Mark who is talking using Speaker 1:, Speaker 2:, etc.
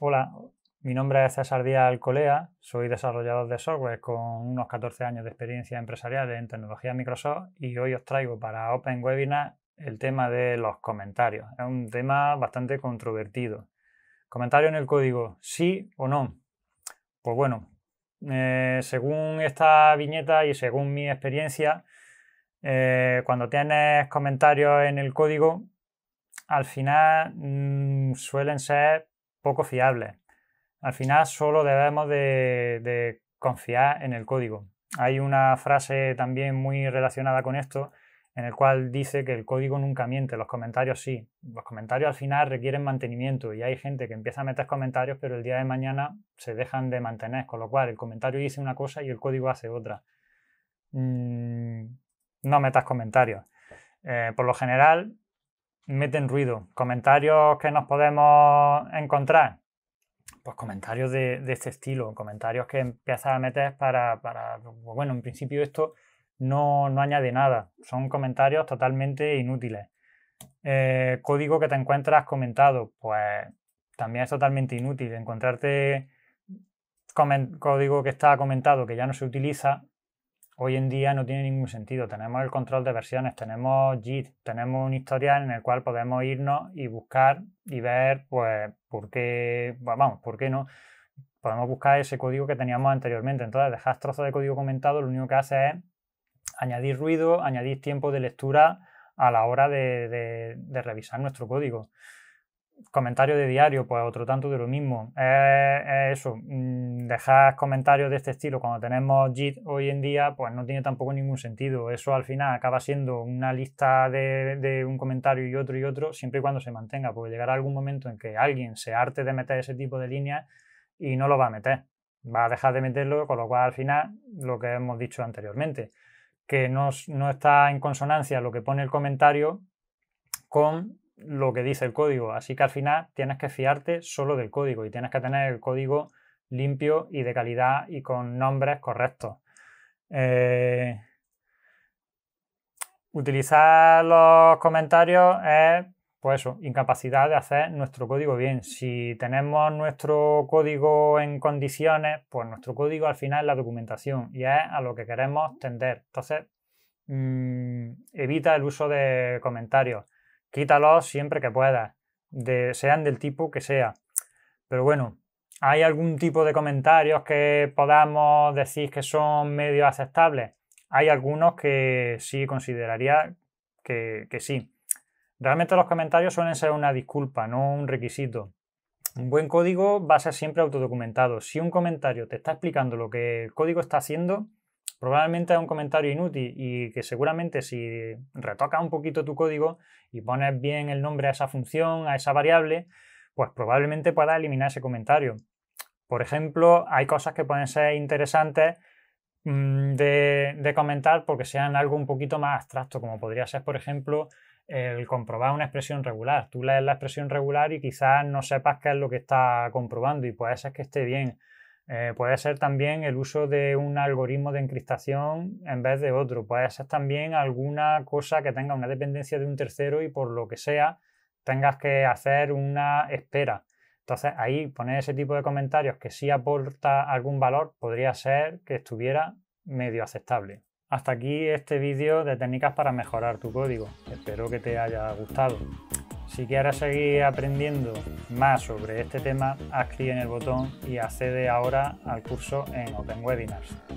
Speaker 1: Hola, mi nombre es César Díaz Alcolea, soy desarrollador de software con unos 14 años de experiencia empresarial en tecnología Microsoft y hoy os traigo para Open Webinar el tema de los comentarios. Es un tema bastante controvertido. Comentario en el código, sí o no. Pues bueno, eh, según esta viñeta y según mi experiencia, eh, cuando tienes comentarios en el código, al final mm, suelen ser poco fiable Al final solo debemos de, confiar en el código. Hay una frase también muy relacionada con esto en el cual dice que el código nunca miente, los comentarios sí. Los comentarios al final requieren mantenimiento y hay gente que empieza a meter comentarios, pero el día de mañana se dejan de mantener, con lo cual el comentario dice una cosa y el código hace otra. Mm, no metas comentarios. Eh, por lo general, meten ruido. Comentarios que nos podemos encontrar. Pues comentarios de, este estilo, comentarios que empiezas a meter para, pues bueno, en principio esto no, añade nada, son comentarios totalmente inútiles. Eh, código que te encuentras comentado, pues también es totalmente inútil. Encontrarte código que está comentado que ya no se utiliza, hoy en día no tiene ningún sentido. Tenemos el control de versiones, tenemos JIT, tenemos un historial en el cual podemos irnos y buscar y ver, pues, por qué, vamos, por qué no. Podemos buscar ese código que teníamos anteriormente. Entonces, dejar trozos de código comentado, lo único que hace es añadir ruido, añadir tiempo de lectura a la hora de, revisar nuestro código comentario de diario, pues otro tanto de lo mismo. Eh, eso, mm, dejar comentarios de este estilo cuando tenemos JIT hoy en día, pues no tiene tampoco ningún sentido. Eso al final acaba siendo una lista de, un comentario y otro y otro, siempre y cuando se mantenga, porque llegará algún momento en que alguien se arte de meter ese tipo de líneas y no lo va a meter. Va a dejar de meterlo, con lo cual al final lo que hemos dicho anteriormente, que no, no está en consonancia lo que pone el comentario con lo que dice el código. Así que al final tienes que fiarte solo del código y tienes que tener el código limpio y de calidad y con nombres correctos. Eh, utilizar los comentarios es, pues eso, incapacidad de hacer nuestro código bien. Si tenemos nuestro código en condiciones, pues nuestro código al final es la documentación y es a lo que queremos tender. Entonces, mm, evita el uso de comentarios. Quítalos siempre que puedas, sean del tipo que sea. Pero bueno, ¿Hay algún tipo de comentarios que podamos decir que son medio aceptables? Hay algunos que sí consideraría que, sí. Realmente los comentarios suelen ser una disculpa, no un requisito. Un buen código va a ser siempre autodocumentado. Si un comentario te está explicando lo que el código está haciendo, probablemente es un comentario inútil y que seguramente si retocas un poquito tu código y pones bien el nombre a esa función, a esa variable, pues probablemente puedas eliminar ese comentario. Por ejemplo, hay cosas que pueden ser interesantes mm, de, comentar porque sean algo un poquito más abstracto, como podría ser, por ejemplo, el comprobar una expresión regular. Tú lees la expresión regular y quizás no sepas qué es lo que está comprobando y puede ser que esté bien. Eh, puede ser también el uso de un algoritmo de encriptación en vez de otro. Puede ser también alguna cosa que tenga una dependencia de un tercero y por lo que sea tengas que hacer una espera. Entonces, ahí poner ese tipo de comentarios que sí aporta algún valor podría ser que estuviera medio aceptable. Hasta aquí este vídeo de técnicas para mejorar tu código. Espero que te haya gustado. Si quieres seguir aprendiendo más sobre este tema, haz clic en el botón y accede ahora al curso en Open Webinars.